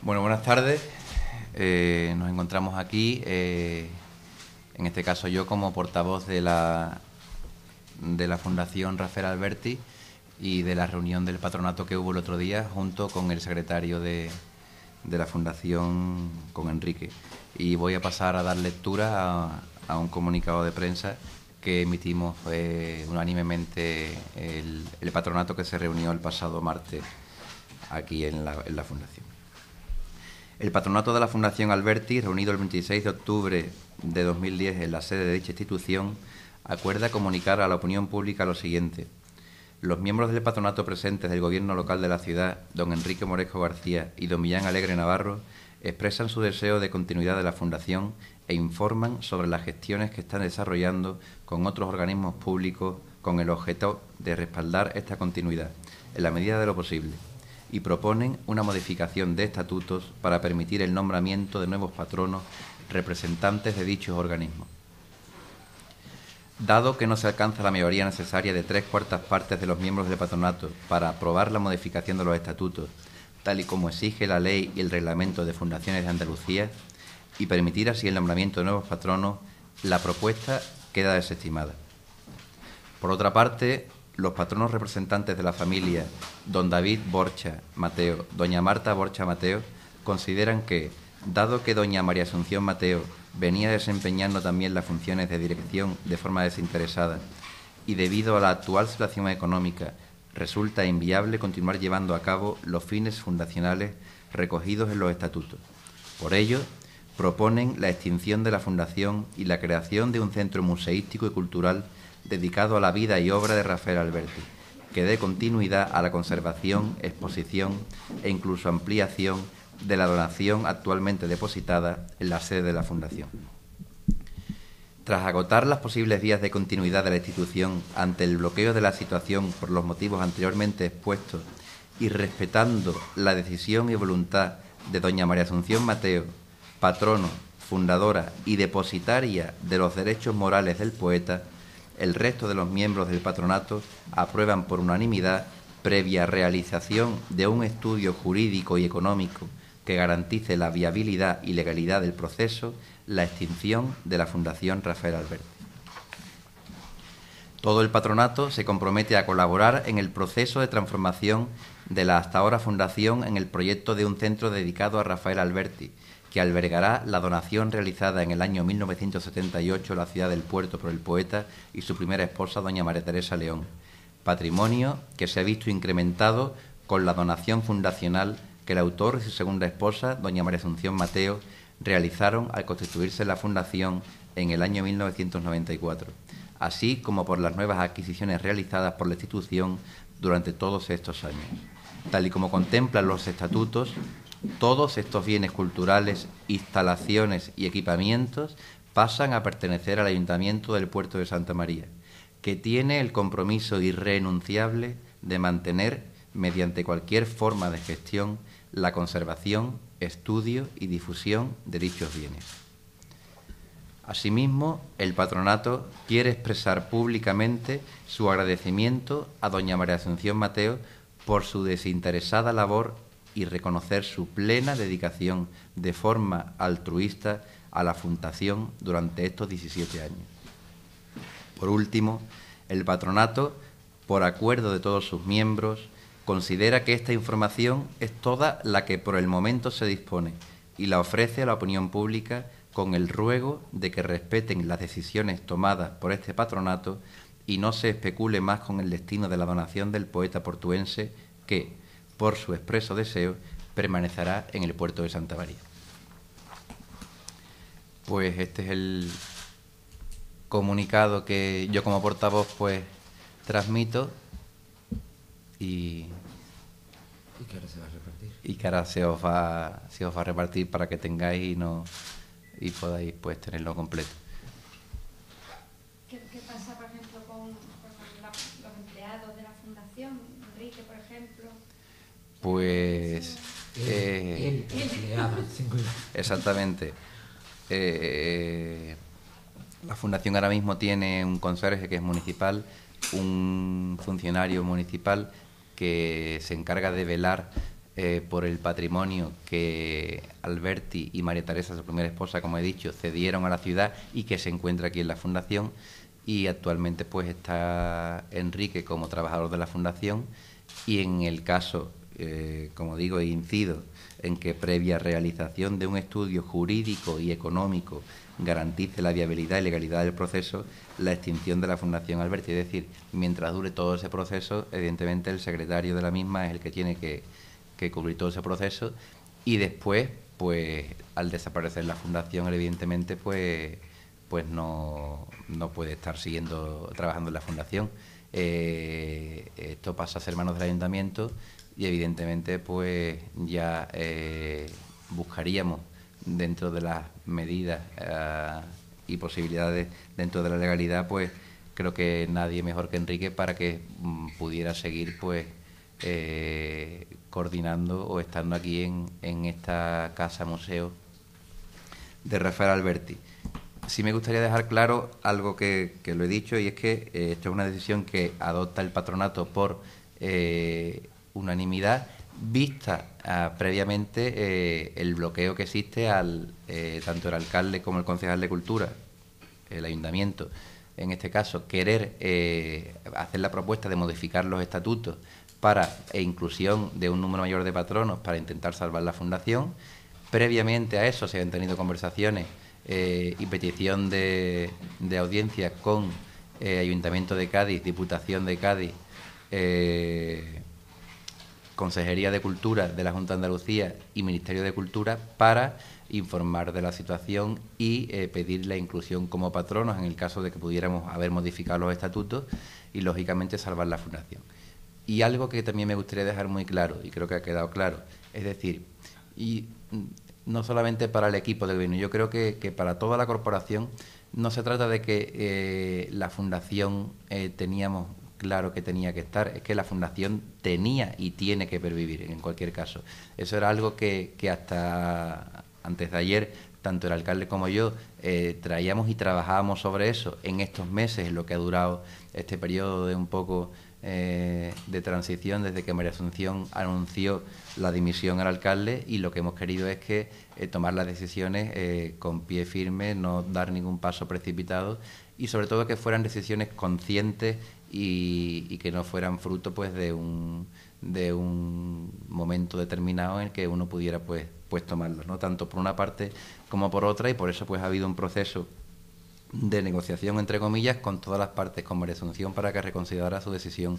Bueno, buenas tardes. Eh, nos encontramos aquí, eh, en este caso yo como portavoz de la, de la Fundación Rafael Alberti y de la reunión del patronato que hubo el otro día junto con el secretario de, la Fundación, con Enrique. Y voy a pasar a dar lectura a, un comunicado de prensa que emitimos eh, unánimemente el, patronato que se reunió el pasado martes aquí en la Fundación. El patronato de la Fundación Alberti, reunido el 26 de octubre de 2010 en la sede de dicha institución, acuerda comunicar a la opinión pública lo siguiente. Los miembros del patronato presentes del Gobierno local de la ciudad, don Enrique Morejo García y don Millán Alegre Navarro, expresan su deseo de continuidad de la Fundación e informan sobre las gestiones que están desarrollando con otros organismos públicos con el objeto de respaldar esta continuidad, en la medida de lo posible y proponen una modificación de estatutos para permitir el nombramiento de nuevos patronos representantes de dichos organismos. Dado que no se alcanza la mayoría necesaria de tres cuartas partes de los miembros del patronato para aprobar la modificación de los estatutos, tal y como exige la ley y el reglamento de fundaciones de Andalucía, y permitir así el nombramiento de nuevos patronos, la propuesta queda desestimada. Por otra parte, los patronos representantes de la familia, don David Borcha Mateo, doña Marta Borcha Mateo, consideran que, dado que doña María Asunción Mateo venía desempeñando también las funciones de dirección de forma desinteresada y debido a la actual situación económica, resulta inviable continuar llevando a cabo los fines fundacionales recogidos en los estatutos. Por ello, proponen la extinción de la fundación y la creación de un centro museístico y cultural dedicado a la vida y obra de Rafael Alberti, que dé continuidad a la conservación, exposición e incluso ampliación de la donación actualmente depositada en la sede de la Fundación. Tras agotar las posibles vías de continuidad de la institución ante el bloqueo de la situación por los motivos anteriormente expuestos y respetando la decisión y voluntad de doña María Asunción Mateo, patrono, fundadora y depositaria de los derechos morales del poeta, el resto de los miembros del patronato aprueban por unanimidad, previa realización de un estudio jurídico y económico que garantice la viabilidad y legalidad del proceso, la extinción de la Fundación Rafael Alberti. Todo el patronato se compromete a colaborar en el proceso de transformación de la hasta ahora fundación en el proyecto de un centro dedicado a Rafael Alberti, que albergará la donación realizada en el año 1978 la ciudad del puerto por el poeta y su primera esposa, doña María Teresa León, patrimonio que se ha visto incrementado con la donación fundacional que el autor y su segunda esposa, doña María Asunción Mateo, realizaron al constituirse la fundación en el año 1994, así como por las nuevas adquisiciones realizadas por la institución durante todos estos años. Tal y como contemplan los estatutos, todos estos bienes culturales, instalaciones y equipamientos pasan a pertenecer al Ayuntamiento del Puerto de Santa María, que tiene el compromiso irrenunciable de mantener, mediante cualquier forma de gestión, la conservación, estudio y difusión de dichos bienes. Asimismo, el patronato quiere expresar públicamente su agradecimiento a doña María Asunción Mateo por su desinteresada labor y reconocer su plena dedicación de forma altruista a la Fundación durante estos 17 años. Por último, el patronato, por acuerdo de todos sus miembros, considera que esta información es toda la que por el momento se dispone y la ofrece a la opinión pública con el ruego de que respeten las decisiones tomadas por este patronato y no se especule más con el destino de la donación del poeta portuense que, por su expreso deseo, permanecerá en el puerto de Santa María. Pues este es el comunicado que yo como portavoz pues transmito y... Y que ahora se va a repartir. Y se os va, va a repartir para que tengáis y, no, y podáis pues tenerlo completo. pues... Eh, exactamente. Eh, la fundación ahora mismo tiene un conserje que es municipal, un funcionario municipal que se encarga de velar eh, por el patrimonio que Alberti y María Teresa, su primera esposa, como he dicho, cedieron a la ciudad y que se encuentra aquí en la fundación. Y actualmente pues está Enrique como trabajador de la fundación y en el caso eh, como digo, incido en que previa realización de un estudio jurídico y económico garantice la viabilidad y legalidad del proceso, la extinción de la Fundación Alberti. Es decir, mientras dure todo ese proceso, evidentemente el secretario de la misma es el que tiene que, cubrir todo ese proceso y después, pues al desaparecer la Fundación, evidentemente, pues, pues no, puede estar siguiendo trabajando en la Fundación. Eh, esto pasa a ser manos del ayuntamiento y evidentemente pues ya eh, buscaríamos dentro de las medidas ah, y posibilidades dentro de la legalidad pues creo que nadie mejor que Enrique para que mm, pudiera seguir pues eh, coordinando o estando aquí en, esta casa museo de Rafael Alberti. Sí me gustaría dejar claro algo que, lo he dicho y es que eh, esto es una decisión que adopta el patronato por unanimidad vista ah, previamente eh, el bloqueo que existe al eh, tanto el alcalde como el concejal de cultura, el ayuntamiento, en este caso, querer eh, hacer la propuesta de modificar los estatutos para e inclusión de un número mayor de patronos para intentar salvar la fundación. Previamente a eso se han tenido conversaciones y petición de, de audiencia con Ayuntamiento de Cádiz, Diputación de Cádiz, Consejería de Cultura de la Junta de Andalucía y Ministerio de Cultura para informar de la situación y eh, pedir la inclusión como patronos en el caso de que pudiéramos haber modificado los estatutos y, lógicamente, salvar la fundación. Y algo que también me gustaría dejar muy claro, y creo que ha quedado claro, es decir, y mm, no solamente para el equipo de gobierno, yo creo que, para toda la corporación no se trata de que eh, la fundación eh, teníamos claro que tenía que estar, es que la fundación tenía y tiene que pervivir en cualquier caso. Eso era algo que, hasta antes de ayer, tanto el alcalde como yo, eh, traíamos y trabajábamos sobre eso en estos meses, en lo que ha durado este periodo de un poco eh, de transición desde que María Asunción anunció la dimisión al alcalde y lo que hemos querido es que eh, tomar las decisiones con pie firme, no dar ningún paso precipitado y sobre todo que fueran decisiones conscientes y, que no fueran fruto pues de un, de un momento determinado en el que uno pudiera pues, pues tomarlos, ¿no? tanto por una parte como por otra y por eso pues ha habido un proceso de negociación entre comillas con todas las partes, con resunción para que reconsiderara su decisión,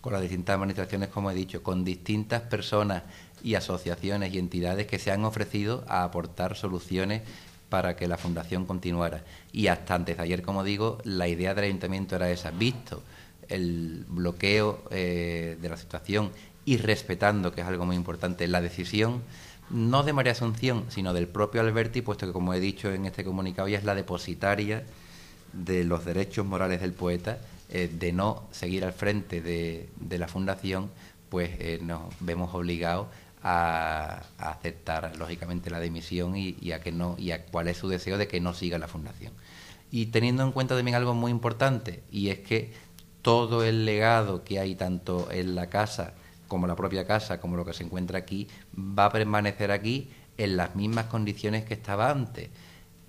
con las distintas administraciones como he dicho, con distintas personas y asociaciones y entidades que se han ofrecido a aportar soluciones para que la fundación continuara. Y hasta antes de ayer, como digo, la idea del ayuntamiento era esa, visto el bloqueo eh, de la situación y respetando, que es algo muy importante, la decisión no de María Asunción, sino del propio Alberti, puesto que, como he dicho en este comunicado, ella es la depositaria de los derechos morales del poeta, eh, de no seguir al frente de, la fundación, pues eh, nos vemos obligados a, aceptar, lógicamente, la dimisión y, y, a que no, y a cuál es su deseo de que no siga la fundación. Y teniendo en cuenta también algo muy importante, y es que todo el legado que hay tanto en la casa como la propia casa, como lo que se encuentra aquí, va a permanecer aquí en las mismas condiciones que estaba antes.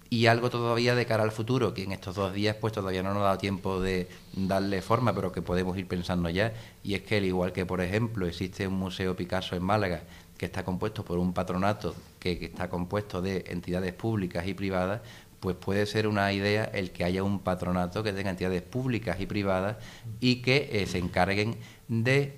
Y algo todavía de cara al futuro, que en estos dos días pues todavía no nos ha dado tiempo de darle forma, pero que podemos ir pensando ya. Y es que al igual que, por ejemplo, existe un Museo Picasso en Málaga, que está compuesto por un patronato que, que está compuesto de entidades públicas y privadas, pues puede ser una idea el que haya un patronato que tenga entidades públicas y privadas y que eh, se encarguen de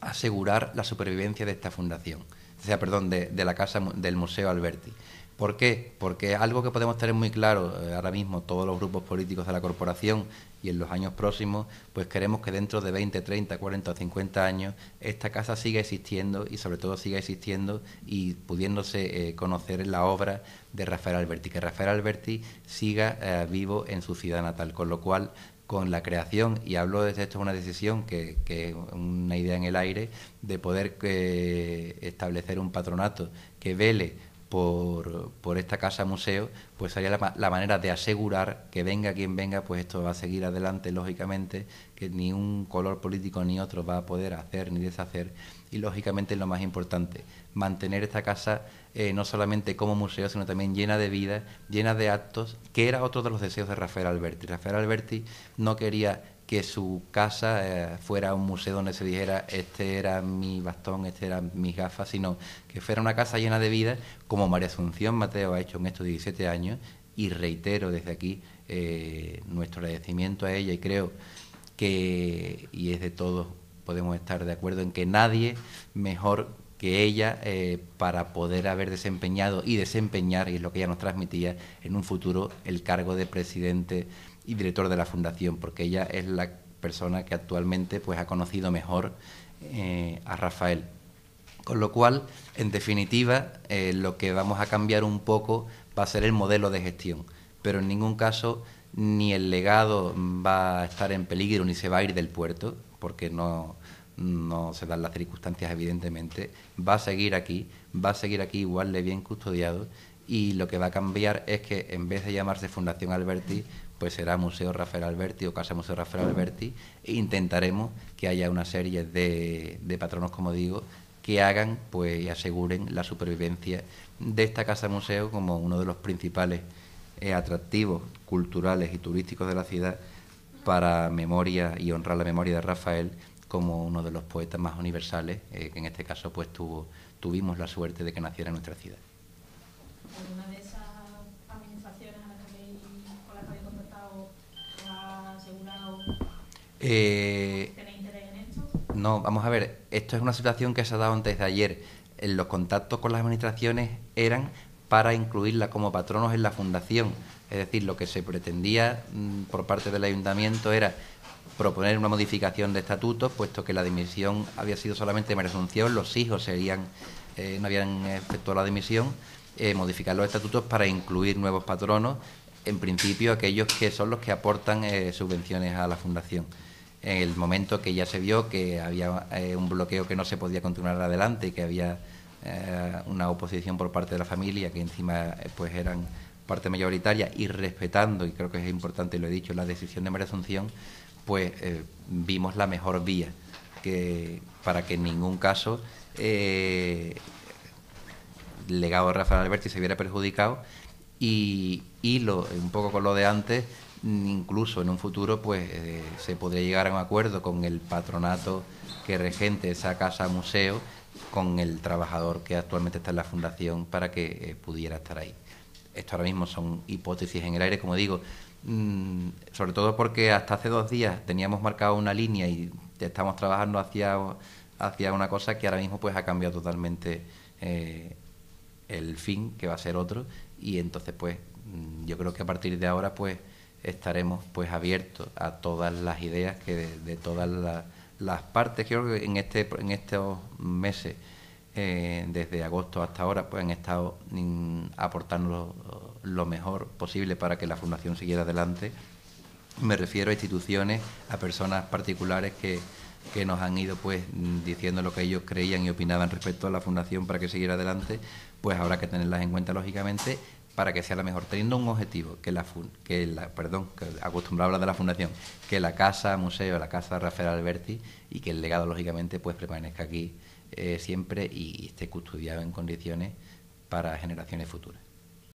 asegurar la supervivencia de esta fundación, o sea, perdón, de, la casa del Museo Alberti. ¿Por qué? Porque algo que podemos tener muy claro eh, ahora mismo todos los grupos políticos de la corporación y en los años próximos, pues queremos que dentro de 20, 30, 40 o 50 años esta casa siga existiendo y sobre todo siga existiendo y pudiéndose eh, conocer la obra de Rafael Alberti, que Rafael Alberti siga eh, vivo en su ciudad natal, con lo cual con la creación, y hablo desde esto es una decisión que, es una idea en el aire, de poder eh, establecer un patronato que vele por, por esta casa museo, pues sería la, manera de asegurar que venga quien venga, pues esto va a seguir adelante, lógicamente, que ni un color político ni otro va a poder hacer ni deshacer. Y lógicamente lo más importante, mantener esta casa eh, no solamente como museo, sino también llena de vida, llena de actos, que era otro de los deseos de Rafael Alberti. Rafael Alberti no quería que su casa eh, fuera un museo donde se dijera este era mi bastón, este era mis gafas, sino que fuera una casa llena de vida, como María Asunción Mateo ha hecho en estos 17 años, y reitero desde aquí eh, nuestro agradecimiento a ella y creo que, y es de todos, podemos estar de acuerdo en que nadie mejor que ella eh, para poder haber desempeñado y desempeñar, y es lo que ella nos transmitía, en un futuro el cargo de presidente y director de la fundación, porque ella es la persona que actualmente pues, ha conocido mejor eh, a Rafael. Con lo cual, en definitiva, eh, lo que vamos a cambiar un poco va a ser el modelo de gestión, pero en ningún caso ni el legado va a estar en peligro ni se va a ir del puerto, porque no, no se dan las circunstancias evidentemente, va a seguir aquí, va a seguir aquí igual de bien custodiado y lo que va a cambiar es que en vez de llamarse Fundación Alberti, pues será Museo Rafael Alberti o Casa Museo Rafael Alberti e intentaremos que haya una serie de, patronos, como digo, que hagan pues y aseguren la supervivencia de esta Casa Museo como uno de los principales eh, atractivos culturales y turísticos de la ciudad para memoria y honrar la memoria de Rafael como uno de los poetas más universales, eh, que en este caso pues tuvimos la suerte de que naciera en nuestra ciudad. Eh, no, vamos a ver, esto es una situación que se ha dado antes de ayer. Eh, los contactos con las administraciones eran para incluirla como patronos en la fundación. Es decir, lo que se pretendía mm, por parte del ayuntamiento era proponer una modificación de estatutos, puesto que la dimisión había sido solamente de los hijos serían, eh, no habían efectuado la dimisión, modificar los estatutos para incluir nuevos patronos, en principio aquellos que son los que aportan subvenciones a la fundación en el momento que ya se vio que había eh, un bloqueo que no se podía continuar adelante y que había eh, una oposición por parte de la familia, que encima eh, pues eran parte mayoritaria y respetando, y creo que es importante, lo he dicho, la decisión de María Asunción, pues vimos la mejor vía que para que en ningún caso el legado de Rafael Alberti se viera perjudicado y, y lo, un poco con lo de antes, incluso en un futuro pues eh, se podría llegar a un acuerdo con el patronato que regente esa casa museo con el trabajador que actualmente está en la fundación para que eh, pudiera estar ahí. Esto ahora mismo son hipótesis en el aire, como digo, mm, sobre todo porque hasta hace dos días teníamos marcado una línea y estamos trabajando hacia, hacia una cosa que ahora mismo pues ha cambiado totalmente eh, el fin, que va a ser otro, y entonces pues mm, yo creo que a partir de ahora pues estaremos pues abiertos a todas las ideas que de, todas las, partes. Creo que en, este, en estos meses, eh, desde agosto hasta ahora, pues han estado mm, aportando lo, mejor posible para que la Fundación siguiera adelante. Me refiero a instituciones, a personas particulares que, que nos han ido pues diciendo lo que ellos creían y opinaban respecto a la fundación para que siguiera adelante, pues habrá que tenerlas en cuenta lógicamente para que sea la mejor, teniendo un objetivo que la, que la perdón, hablar de la fundación, que la casa museo, la casa Rafael Alberti y que el legado lógicamente pues permanezca aquí eh, siempre y esté custodiado en condiciones para generaciones futuras.